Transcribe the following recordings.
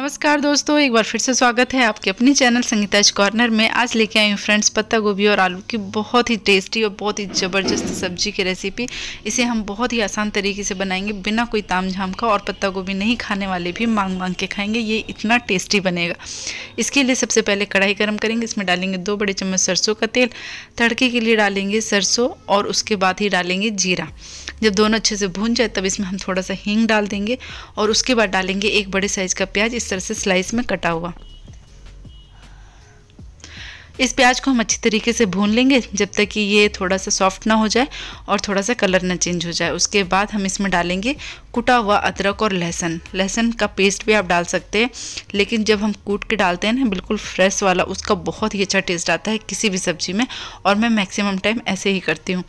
नमस्कार दोस्तों एक बार फिर से स्वागत है आपके अपने चैनल संगीताज कॉर्नर में आज लेके आई हूँ फ्रेंड्स पत्ता गोभी और आलू की बहुत ही टेस्टी और बहुत ही ज़बरदस्त सब्जी की रेसिपी इसे हम बहुत ही आसान तरीके से बनाएंगे बिना कोई ताम झाम का और पत्ता गोभी नहीं खाने वाले भी मांग मांग के खाएंगे ये इतना टेस्टी बनेगा इसके लिए सबसे पहले कढ़ाई गर्म करेंगे इसमें डालेंगे दो बड़े चम्मच सरसों का तेल तड़के के लिए डालेंगे सरसों और उसके बाद ही डालेंगे जीरा जब दोनों अच्छे से भून जाए तब इसमें हम थोड़ा सा हींग डाल देंगे और उसके बाद डालेंगे एक बड़े साइज़ का प्याज इस तरह से स्लाइस में कटा हुआ इस प्याज को हम अच्छी तरीके से भून लेंगे जब तक कि ये थोड़ा सा सॉफ्ट ना हो जाए और थोड़ा सा कलर ना चेंज हो जाए उसके बाद हम इसमें डालेंगे कुटा हुआ अदरक और लहसुन लहसुन का पेस्ट भी आप डाल सकते हैं लेकिन जब हम कूट के डालते हैं ना बिल्कुल फ्रेश वाला उसका बहुत ही अच्छा टेस्ट आता है किसी भी सब्जी में और मैं मैक्सिमम टाइम ऐसे ही करती हूँ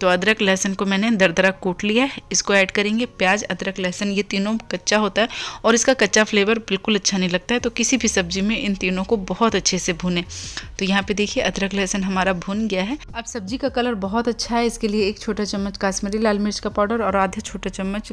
तो अदरक लहसुन को मैंने दरदरा कूट लिया है इसको ऐड करेंगे प्याज अदरक लहसुन ये तीनों कच्चा होता है और इसका कच्चा फ्लेवर बिल्कुल अच्छा नहीं लगता है तो किसी भी सब्जी में इन तीनों को बहुत अच्छे से भुने तो यहाँ पे देखिए अदरक लहसुन हमारा भुन गया है अब सब्जी का कलर बहुत अच्छा है इसके लिए एक छोटा चम्मच काश्मीरी लाल मिर्च का पाउडर और आधा छोटा चम्मच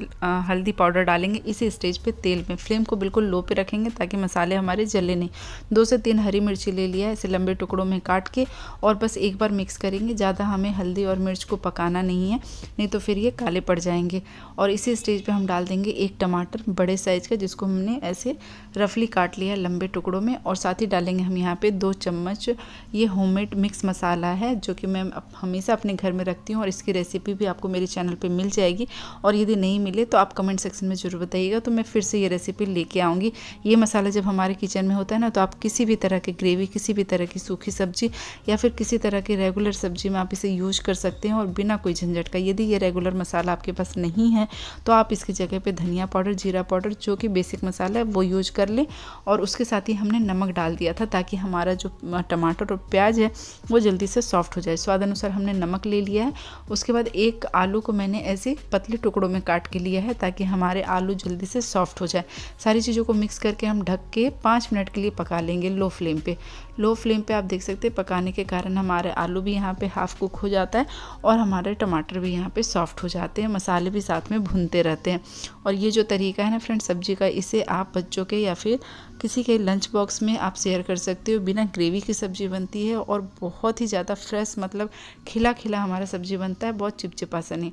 हल्दी पाउडर डालेंगे इसी स्टेज पर तेल में फ्लेम को बिल्कुल लो पे रखेंगे ताकि मसाले हमारे जले नहीं दो से तीन हरी मिर्ची ले लिया है इसे लंबे टुकड़ों में काट के और बस एक बार मिक्स करेंगे ज़्यादा हमें हल्दी और मिर्च को पका पकाना नहीं है नहीं तो फिर ये काले पड़ जाएंगे और इसी स्टेज पे हम डाल देंगे एक टमाटर बड़े साइज़ का जिसको हमने ऐसे रफली काट लिया लंबे टुकड़ों में और साथ ही डालेंगे हम यहाँ पे दो चम्मच ये होम मिक्स मसाला है जो कि मैं हमेशा अपने घर में रखती हूँ और इसकी रेसिपी भी आपको मेरे चैनल पर मिल जाएगी और यदि नहीं मिले तो आप कमेंट सेक्शन में ज़रूर बताइएगा तो मैं फिर से ये रेसिपी लेके आऊँगी ये मसाला जब हमारे किचन में होता है ना तो आप किसी भी तरह के ग्रेवी किसी भी तरह की सूखी सब्ज़ी या फिर किसी तरह की रेगुलर सब्ज़ी में आप इसे यूज कर सकते हैं और बिना कोई झंझट का यदि ये रेगुलर मसाला आपके पास नहीं है तो आप इसकी जगह पे धनिया पाउडर जीरा पाउडर जो कि बेसिक मसाला है वो यूज कर लें और उसके साथ ही हमने नमक डाल दिया था ताकि हमारा जो टमाटर और प्याज है वो जल्दी से सॉफ्ट हो जाए स्वाद अनुसार हमने नमक ले लिया है उसके बाद एक आलू को मैंने ऐसे पतले टुकड़ों में काट के लिया है ताकि हमारे आलू जल्दी से सॉफ्ट हो जाए सारी चीज़ों को मिक्स करके हम ढक के पाँच मिनट के लिए पका लेंगे लो फ्लेम पे लो फ्लेम पे आप देख सकते हैं पकाने के कारण हमारे आलू भी यहाँ पे हाफ कुक हो जाता है और हम हमारे टमाटर भी यहाँ पे सॉफ्ट हो जाते हैं मसाले भी साथ में भुनते रहते हैं और ये जो तरीका है ना फ्रेंड सब्जी का इसे आप बच्चों के या फिर किसी के लंच बॉक्स में आप शेयर कर सकते हो बिना ग्रेवी की सब्ज़ी बनती है और बहुत ही ज़्यादा फ्रेश मतलब खिला खिला हमारा सब्ज़ी बनता है बहुत चिपचिपा सा नहीं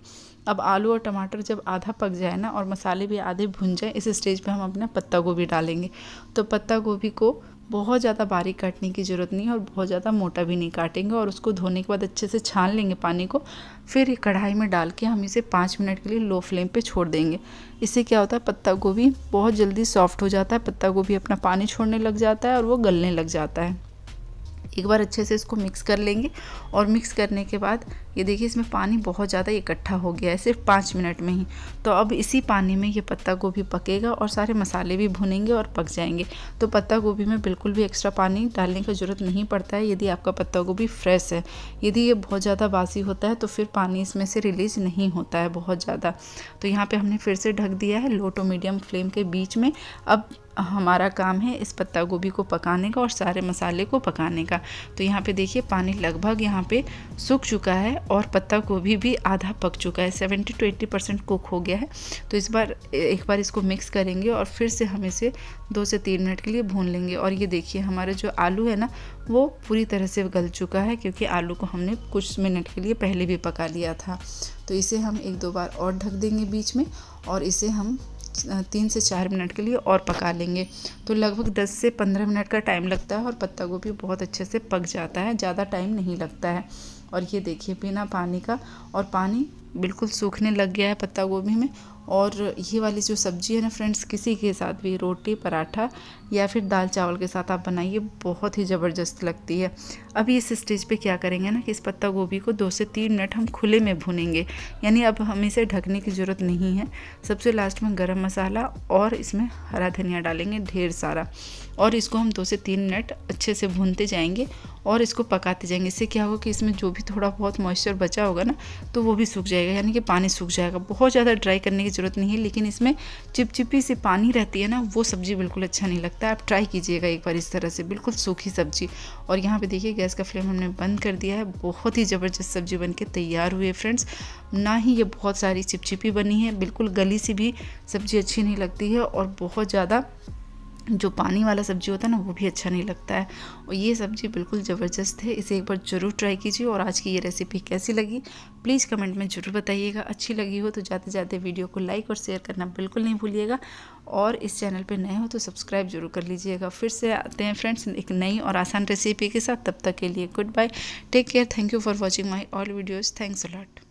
अब आलू और टमाटर जब आधा पक जाए ना और मसाले भी आधे भुन जाए इस स्टेज पे हम अपना पत्ता गोभी डालेंगे तो पत्ता गोभी को बहुत ज़्यादा बारीक काटने की ज़रूरत नहीं है और बहुत ज़्यादा मोटा भी नहीं काटेंगे और उसको धोने के बाद अच्छे से छान लेंगे पानी को फिर कढ़ाई में डाल के हम इसे पाँच मिनट के लिए लो फ्लेम पे छोड़ देंगे इससे क्या होता है पत्ता गोभी बहुत जल्दी सॉफ्ट हो जाता है पत्ता गोभी अपना पानी छोड़ने लग जाता है और वो गलने लग जाता है एक बार अच्छे से इसको मिक्स कर लेंगे और मिक्स करने के बाद ये देखिए इसमें पानी बहुत ज़्यादा इकट्ठा हो गया है सिर्फ पाँच मिनट में ही तो अब इसी पानी में ये पत्ता गोभी पकेगा और सारे मसाले भी भुनेंगे और पक जाएंगे तो पत्ता गोभी में बिल्कुल भी एक्स्ट्रा पानी डालने की ज़रूरत नहीं पड़ता है यदि आपका पत्ता गोभी फ्रेश है यदि ये बहुत ज़्यादा बासी होता है तो फिर पानी इसमें से रिलीज नहीं होता है बहुत ज़्यादा तो यहाँ पर हमने फिर से ढक दिया है लो टू मीडियम फ्लेम के बीच में अब हमारा काम है इस पत्ता गोभी को पकाने का और सारे मसाले को पकाने का तो यहाँ पे देखिए पानी लगभग यहाँ पे सूख चुका है और पत्ता गोभी भी आधा पक चुका है seventy two eighty percent cook हो गया है तो इस बार एक बार इसको मिक्स करेंगे और फिर से हम इसे दो से तीन मिनट के लिए भून लेंगे और ये देखिए हमारा जो आलू है ना वो पूरी तरह से गल चुका है क्योंकि आलू को हमने कुछ मिनट के लिए पहले भी पका लिया था तो इसे हम एक दो बार और ढक देंगे बीच में और इसे हम तीन से चार मिनट के लिए और पका लेंगे तो लगभग दस से पंद्रह मिनट का टाइम लगता है और पत्ता गोभी बहुत अच्छे से पक जाता है ज़्यादा टाइम नहीं लगता है और ये देखिए बिना पानी का और पानी बिल्कुल सूखने लग गया है पत्ता गोभी में और ये वाली जो सब्ज़ी है ना फ्रेंड्स किसी के साथ भी रोटी पराठा या फिर दाल चावल के साथ आप बनाइए बहुत ही ज़बरदस्त लगती है अभी इस स्टेज पे क्या करेंगे ना कि इस पत्ता गोभी को दो से तीन मिनट हम खुले में भूनेंगे यानी अब हम इसे ढकने की ज़रूरत नहीं है सबसे लास्ट में गरम मसाला और इसमें हरा धनिया डालेंगे ढेर सारा और इसको हम दो से तीन मिनट अच्छे से भूनते जाएंगे और इसको पकाते जाएंगे इससे क्या होगा कि इसमें जो भी थोड़ा बहुत मॉइस्चर बचा होगा ना तो वो भी सूख जाएगा यानी कि पानी सूख जाएगा बहुत ज़्यादा ड्राई करने की ज़रूरत नहीं है लेकिन इसमें चिपचिपी से पानी रहती है ना वो सब्ज़ी बिल्कुल अच्छा नहीं लगता आप ट्राई कीजिएगा एक बार इस तरह से बिल्कुल सूखी सब्ज़ी और यहाँ पर देखिए गैस का फ्लेम हमने बंद कर दिया है बहुत ही ज़बरदस्त सब्ज़ी बन के तैयार हुई है फ्रेंड्स ना ही ये बहुत सारी चिपचिपी बनी है बिल्कुल गली सी भी सब्ज़ी अच्छी नहीं लगती है और बहुत ज़्यादा जो पानी वाला सब्जी होता है ना वो भी अच्छा नहीं लगता है और ये सब्ज़ी बिल्कुल ज़बरदस्त है इसे एक बार ज़रूर ट्राई कीजिए और आज की ये रेसिपी कैसी लगी प्लीज़ कमेंट में ज़रूर बताइएगा अच्छी लगी हो तो जाते जाते वीडियो को लाइक और शेयर करना बिल्कुल नहीं भूलिएगा और इस चैनल पर नए हो तो सब्सक्राइब जरूर कर लीजिएगा फिर से आते हैं फ्रेंड्स एक नई और आसान रेसिपी के साथ तब तक के लिए good bye take care thank you for watching my all videos thanks allot